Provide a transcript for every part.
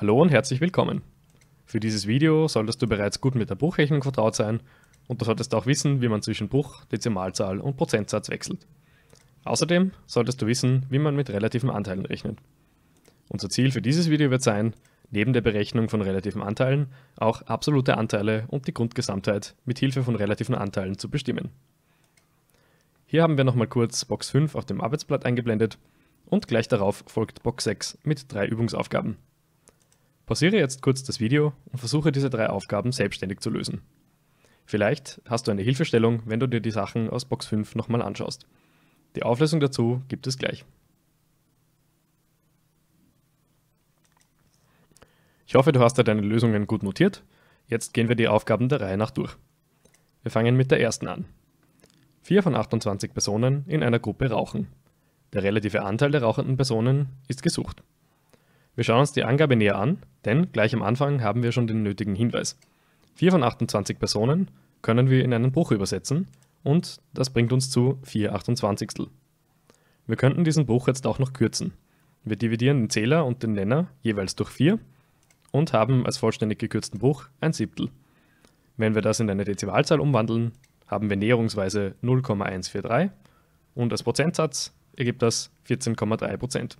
Hallo und herzlich willkommen. Für dieses Video solltest du bereits gut mit der Bruchrechnung vertraut sein und du solltest auch wissen, wie man zwischen Bruch, Dezimalzahl und Prozentsatz wechselt. Außerdem solltest du wissen, wie man mit relativen Anteilen rechnet. Unser Ziel für dieses Video wird sein, neben der Berechnung von relativen Anteilen auch absolute Anteile und die Grundgesamtheit mit Hilfe von relativen Anteilen zu bestimmen. Hier haben wir nochmal kurz Box 5 auf dem Arbeitsblatt eingeblendet und gleich darauf folgt Box 6 mit drei Übungsaufgaben. Pausiere jetzt kurz das Video und versuche diese drei Aufgaben selbstständig zu lösen. Vielleicht hast du eine Hilfestellung, wenn du dir die Sachen aus Box 5 nochmal anschaust. Die Auflösung dazu gibt es gleich. Ich hoffe, du hast dir deine Lösungen gut notiert. Jetzt gehen wir die Aufgaben der Reihe nach durch. Wir fangen mit der ersten an. 4 von 28 Personen in einer Gruppe rauchen. Der relative Anteil der rauchenden Personen ist gesucht. Wir schauen uns die Angabe näher an, denn gleich am Anfang haben wir schon den nötigen Hinweis. 4 von 28 Personen können wir in einen Bruch übersetzen und das bringt uns zu 4 28. Wir könnten diesen Bruch jetzt auch noch kürzen. Wir dividieren den Zähler und den Nenner jeweils durch 4 und haben als vollständig gekürzten Bruch ein Siebtel. Wenn wir das in eine Dezimalzahl umwandeln, haben wir näherungsweise 0,143 und als Prozentsatz ergibt das 14,3%.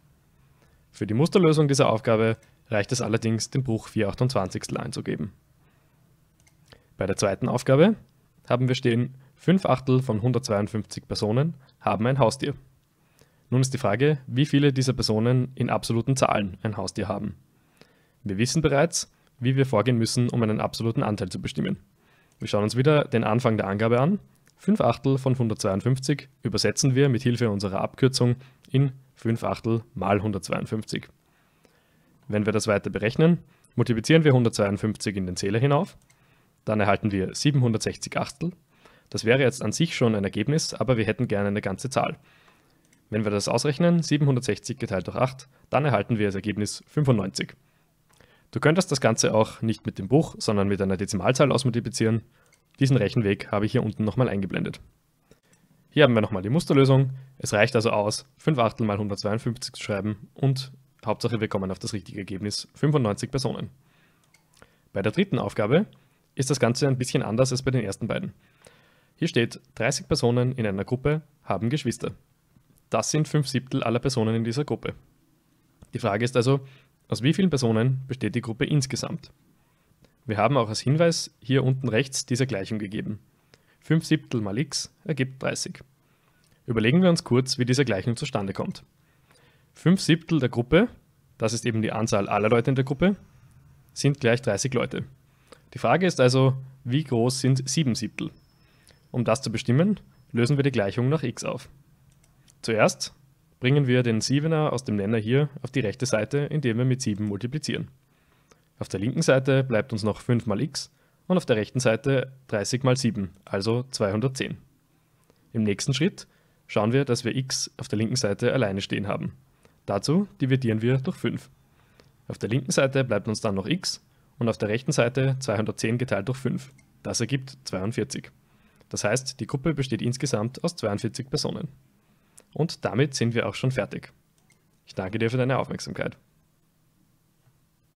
Für die Musterlösung dieser Aufgabe reicht es allerdings, den Bruch 428 einzugeben. Bei der zweiten Aufgabe haben wir stehen, 5 Achtel von 152 Personen haben ein Haustier. Nun ist die Frage, wie viele dieser Personen in absoluten Zahlen ein Haustier haben. Wir wissen bereits, wie wir vorgehen müssen, um einen absoluten Anteil zu bestimmen. Wir schauen uns wieder den Anfang der Angabe an. 5 Achtel von 152 übersetzen wir mit Hilfe unserer Abkürzung in 5 Achtel mal 152. Wenn wir das weiter berechnen, multiplizieren wir 152 in den Zähler hinauf, dann erhalten wir 760 Achtel. Das wäre jetzt an sich schon ein Ergebnis, aber wir hätten gerne eine ganze Zahl. Wenn wir das ausrechnen, 760 geteilt durch 8, dann erhalten wir das Ergebnis 95. Du könntest das Ganze auch nicht mit dem Buch, sondern mit einer Dezimalzahl ausmultiplizieren. Diesen Rechenweg habe ich hier unten nochmal eingeblendet. Hier haben wir nochmal die Musterlösung. Es reicht also aus, 5 Achtel mal 152 zu schreiben und Hauptsache wir kommen auf das richtige Ergebnis, 95 Personen. Bei der dritten Aufgabe ist das Ganze ein bisschen anders als bei den ersten beiden. Hier steht, 30 Personen in einer Gruppe haben Geschwister. Das sind 5 Siebtel aller Personen in dieser Gruppe. Die Frage ist also, aus wie vielen Personen besteht die Gruppe insgesamt? Wir haben auch als Hinweis hier unten rechts diese Gleichung gegeben. 5 Siebtel mal x ergibt 30. Überlegen wir uns kurz, wie diese Gleichung zustande kommt. 5 Siebtel der Gruppe, das ist eben die Anzahl aller Leute in der Gruppe, sind gleich 30 Leute. Die Frage ist also, wie groß sind 7 Siebtel? Um das zu bestimmen, lösen wir die Gleichung nach x auf. Zuerst bringen wir den 7er aus dem Nenner hier auf die rechte Seite, indem wir mit 7 multiplizieren. Auf der linken Seite bleibt uns noch 5 mal x, und auf der rechten Seite 30 mal 7, also 210. Im nächsten Schritt schauen wir, dass wir x auf der linken Seite alleine stehen haben. Dazu dividieren wir durch 5. Auf der linken Seite bleibt uns dann noch x und auf der rechten Seite 210 geteilt durch 5. Das ergibt 42. Das heißt, die Gruppe besteht insgesamt aus 42 Personen. Und damit sind wir auch schon fertig. Ich danke dir für deine Aufmerksamkeit.